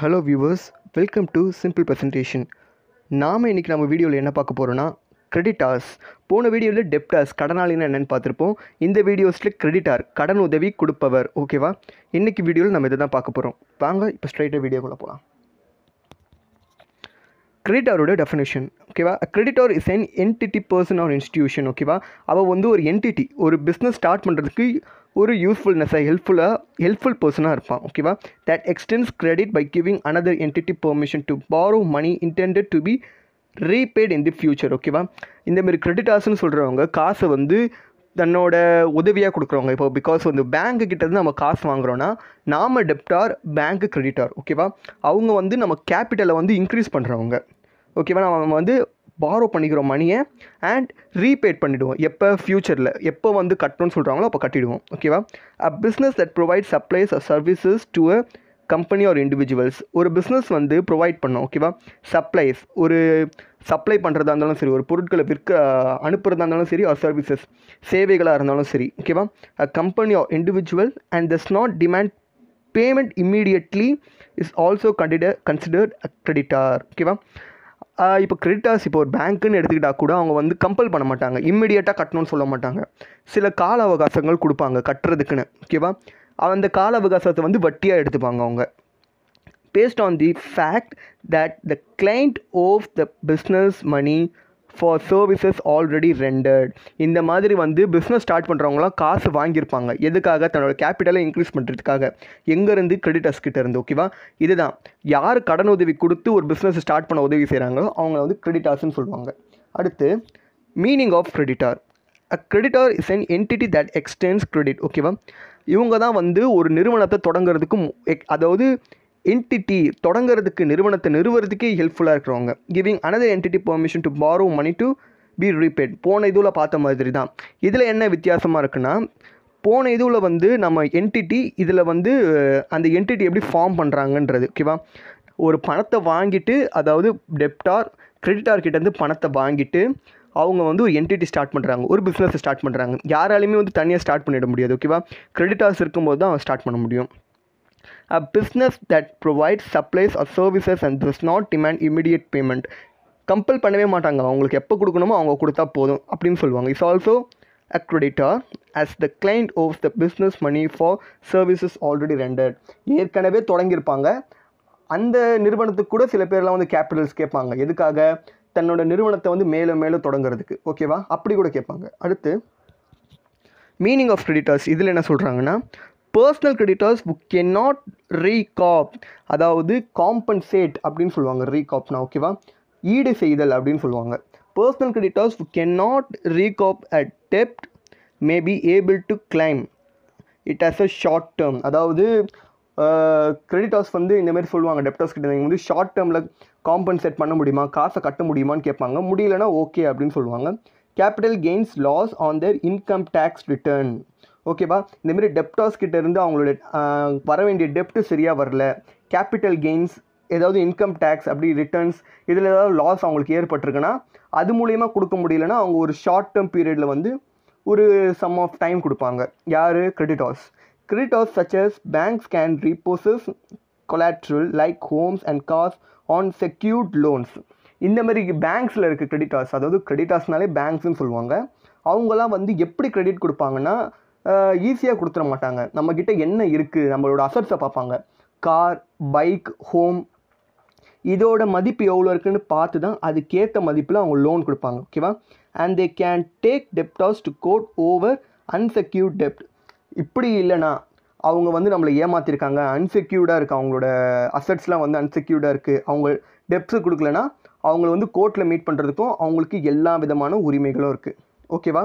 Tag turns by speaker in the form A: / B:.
A: hello viewers welcome to simple presentation நாம் இன்றைக்கி நம்ம வீடியோவில் என்ன பார்க்க போகிறோன்னா ஆர்ஸ் போன வீடியோவில் டெப்டாஸ் கடனாளினா என்னென்னு பார்த்துருப்போம் இந்த வீடியோஸில் கிரெடிட்டார் கடன் உதவி கொடுப்பவர் ஓகேவா இன்றைக்கி வீடியோவில் நம்ம இதை தான் பார்க்க போகிறோம் வாங்க இப்போ ஸ்ட்ரைட்டாக வீடியோக்குள்ளே போகலாம் கிரெடிட்டாரோட டெஃபினேஷன் ஓகேவா creditor is an entity person or institution ஓகேவா அவள் வந்து ஒரு என்டிட்டி ஒரு பிஸ்னஸ் ஸ்டார்ட் பண்ணுறதுக்கு ஒரு யூஸ்ஃபுல்னஸாக ஹெல்ப்ஃபுல்லாக ஹெல்ப்ஃபுல் பர்சனாக இருப்பான் ஓகேவா that extends credit by giving another entity permission to borrow money intended to be repaid in the future ஓகேவா இந்தமாரி கிரெடிட்டார்ஸ்னு சொல்கிறவங்க காசை வந்து தன்னோட உதவியாக கொடுக்குறவங்க இப்போ பிகாஸ் வந்து பேங்க்கு கிட்டேருந்து நம்ம காசு வாங்குகிறோன்னா நாம் டெப்டார் பேங்க்கு கிரெடிட்டார் ஓகேவா அவங்க வந்து நம்ம கேபிட்டலை வந்து இன்க்ரீஸ் பண்ணுறவங்க ஓகேவா நம்ம வந்து பாரோ பண்ணிக்கிற மணியை அண்ட் ரீபேட் பண்ணிவிடுவோம் எப்போ ஃப்யூச்சரில் எப்போ வந்து கட்டணும்னு சொல்கிறாங்களோ அப்போ கட்டிடுவோம் ஓகேவா a business that provide supplies a services to a company or individuals ஒரு பிஸ்னஸ் வந்து ப்ரொவைட் பண்ணோம் ஓகேவா சப்ளைஸ் ஒரு சப்ளை பண்ணுறதா இருந்தாலும் சரி ஒரு பொருட்களை விற்க அனுப்புறதா இருந்தாலும் சரி ஆர் சர்வீசஸ் சேவைகளாக இருந்தாலும் சரி ஓகேவா a company or individual and thus not demand payment immediately is also considered considered a creditor ஓகேவா இப்போ கிரெடிட்டாஸ் இப்போ ஒரு பேங்க்குன்னு எடுத்துக்கிட்டால் கூட அவங்க வந்து கம்பல் பண்ண மாட்டாங்க இம்மிடியேட்டாக கட்டணும்னு சொல்ல மாட்டாங்க சில கால அவகாசங்கள் கொடுப்பாங்க கட்டுறதுக்குன்னு ஓகேவா அந்த கால அவகாசத்தை வந்து வட்டியாக எடுத்துப்பாங்க அவங்க based on the fact that the client of the business money for services already rendered இந்த மாதிரி வந்து பிஸ்னஸ் ஸ்டார்ட் பண்ணுறவங்களாம் காசு வாங்கியிருப்பாங்க எதுக்காக தன்னோட கேபிட்டலை இன்க்ரீஸ் பண்ணுறதுக்காக எங்கேருந்து கிரெடிட்டர்ஸ் கிட்ட இருந்து ஓகேவா இதுதான் யார் கடன் உதவி கொடுத்து ஒரு பிஸ்னஸ் ஸ்டார்ட் பண்ண உதவி செய்கிறாங்களோ அவங்கள வந்து கிரெடிட்டார்ஸ்னு சொல்லுவாங்க அடுத்து meaning of creditor a creditor is an entity that extends credit ஓகேவா இவங்க தான் வந்து ஒரு நிறுவனத்தை தொடங்குறதுக்கும் அதாவது என்டிட்டி தொடங்கிறதுக்கு நிறுவனத்தை நிறுவறதுக்கே ஹெல்ப்ஃபுல்லாக இருக்கிறவங்க giving another entity permission to borrow money to be repaid போன இதுவில் பார்த்த மாதிரி தான் இதில் என்ன வித்தியாசமாக இருக்குன்னா போன இதுவில் வந்து நம்ம என்டிட்டி இதில் வந்து அந்த என்டிட்டி எப்படி ஃபார்ம் பண்ணுறாங்கன்றது ஓகேவா ஒரு பணத்தை வாங்கிட்டு அதாவது டெப்டார் கிரெடிட்டார்கிட்டேருந்து பணத்தை வாங்கிட்டு அவங்க வந்து ஒரு என்டிட்டி ஸ்டார்ட் பண்ணுறாங்க ஒரு பிஸ்னஸை ஸ்டார்ட் பண்ணுறாங்க யாராலையுமே வந்து தனியாக ஸ்டார்ட் பண்ணிட முடியாது ஓகேவா கிரெடிட்டார்ஸ் இருக்கும்போது தான் ஸ்டார்ட் பண்ண முடியும் A business that provides supplies or services and does not demand immediate payment compel பண்ணவே மாட்டாங்க அவங்களுக்கு எப்போ கொடுக்கணுமோ அவங்க கொடுத்தா போதும் அப்படின்னு சொல்லுவாங்க it's also a creditor as the client owes the business money for services already rendered ஏற்கனவே தொடங்கியிருப்பாங்க அந்த நிறுவனத்துக்கு கூட சில பேர்லாம் வந்து கேபிட்டல்ஸ் கேட்பாங்க எதுக்காக தன்னோட நிறுவனத்தை வந்து மேலும் மேலும் தொடங்குறதுக்கு ஓகேவா அப்படி கூட கேட்பாங்க அடுத்து மீனிங் ஆஃப் கிரெடிட்டர்ஸ் இதில் என்ன சொல்கிறாங்கன்னா personal creditors who not recoup அதாவது காம்பன்சேட் அப்படின்னு சொல்லுவாங்க ரீகாப்னா ஓகேவா ஈடு செய்தல் அப்படின்னு சொல்லுவாங்க personal creditors who not recoup a டெப்ட் may be able to claim it as a short term அதாவது கிரெடிட்டர்ஸ் வந்து இந்தமாரி சொல்லுவாங்க டெப்டர்ஸ் கிட்ட நீங்கள் வந்து ஷார்ட் டேர்மில் காம்பன்சேட் பண்ண முடியுமா காசை கட்ட முடியுமான்னு கேட்பாங்க முடியலன்னா ஓகே அப்படின்னு சொல்லுவாங்க capital gains loss on their income tax return ஓகேவா இந்தமாரி டெப்டாஸ் கிட்ட இருந்து அவங்களோட வர வேண்டிய டெப்ட்டு சரியாக வரல கேபிட்டல் கெயின்ஸ் ஏதாவது இன்கம் டேக்ஸ் அப்படி ரிட்டர்ன்ஸ் இதில் ஏதாவது லாஸ் அவங்களுக்கு ஏற்பட்டிருக்குன்னா அது மூலயமா கொடுக்க முடியலன்னா அவங்க ஒரு ஷார்ட் டேர்ம் பீரியடில் வந்து ஒரு சம் ஆஃப் டைம் கொடுப்பாங்க யார் credit creditors such as banks can repossess collateral like homes and cars on secured loans இந்த மாதிரி பேங்க்ஸில் இருக்க கிரெடிட்டாஸ் அதாவது கிரெடிட்டாஸ்னாலே பேங்க்ஸ்னு சொல்லுவாங்க அவங்களாம் வந்து எப்படி கிரெடிட் கொடுப்பாங்கன்னா ஈஸியாக கொடுத்துட மாட்டாங்க நம்மக்கிட்ட என்ன இருக்குது நம்மளோட அசட்ஸை பார்ப்பாங்க கார் பைக் ஹோம் இதோட மதிப்பு எவ்வளோ இருக்குன்னு பார்த்து தான் அதுக்கேற்ற மதிப்பில் அவங்க லோன் கொடுப்பாங்க ஓகேவா and they can take debtors to court over unsecured டெப்ட் இப்படி இல்லைனா அவங்க வந்து நம்மளை ஏமாற்றிருக்காங்க அன்செக்யூர்டாக இருக்குது அவங்களோட அசட்ஸ்லாம் வந்து அன்செக்யூர்டாக இருக்குது அவங்க டெப்ட்ஸு கொடுக்கலனா அவங்கள வந்து கோர்ட்டில் மீட் பண்ணுறதுக்கும் அவங்களுக்கு எல்லா விதமான உரிமைகளும் இருக்குது ஓகேவா